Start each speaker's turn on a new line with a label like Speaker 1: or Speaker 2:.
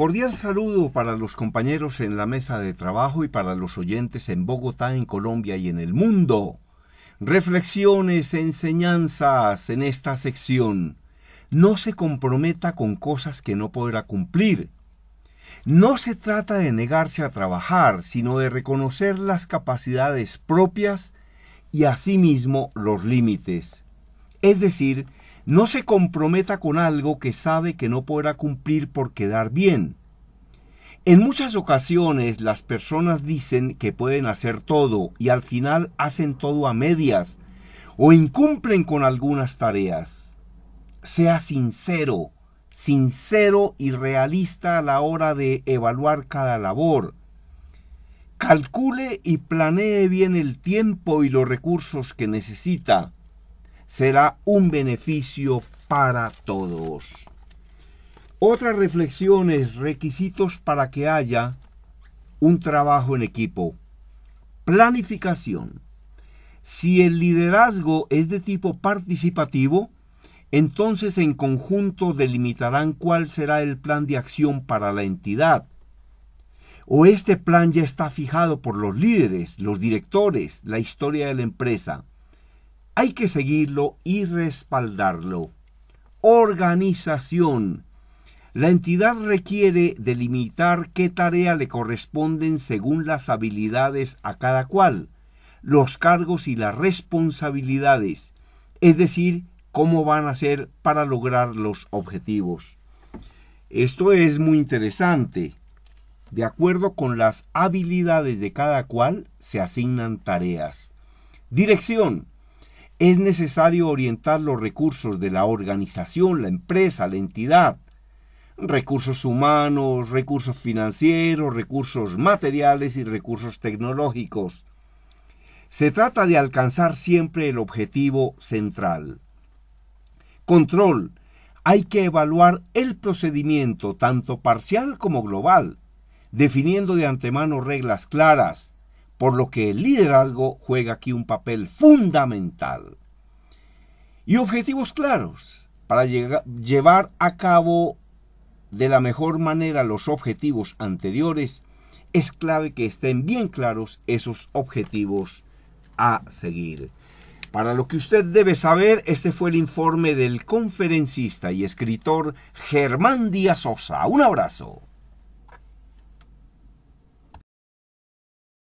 Speaker 1: Cordial saludo para los compañeros en la mesa de trabajo y para los oyentes en Bogotá, en Colombia y en el mundo. Reflexiones, enseñanzas en esta sección. No se comprometa con cosas que no podrá cumplir. No se trata de negarse a trabajar, sino de reconocer las capacidades propias y asimismo los límites. Es decir, no se comprometa con algo que sabe que no podrá cumplir por quedar bien. En muchas ocasiones las personas dicen que pueden hacer todo y al final hacen todo a medias o incumplen con algunas tareas. Sea sincero, sincero y realista a la hora de evaluar cada labor. Calcule y planee bien el tiempo y los recursos que necesita será un beneficio para todos. Otras reflexiones, requisitos para que haya un trabajo en equipo. Planificación. Si el liderazgo es de tipo participativo, entonces en conjunto delimitarán cuál será el plan de acción para la entidad. O este plan ya está fijado por los líderes, los directores, la historia de la empresa. Hay que seguirlo y respaldarlo. Organización. La entidad requiere delimitar qué tarea le corresponden según las habilidades a cada cual, los cargos y las responsabilidades, es decir, cómo van a ser para lograr los objetivos. Esto es muy interesante. De acuerdo con las habilidades de cada cual, se asignan tareas. Dirección es necesario orientar los recursos de la organización, la empresa, la entidad, recursos humanos, recursos financieros, recursos materiales y recursos tecnológicos. Se trata de alcanzar siempre el objetivo central. Control. Hay que evaluar el procedimiento tanto parcial como global, definiendo de antemano reglas claras, por lo que el liderazgo juega aquí un papel fundamental. Y objetivos claros para llevar a cabo de la mejor manera los objetivos anteriores, es clave que estén bien claros esos objetivos a seguir. Para lo que usted debe saber, este fue el informe del conferencista y escritor Germán Díaz Sosa. Un abrazo.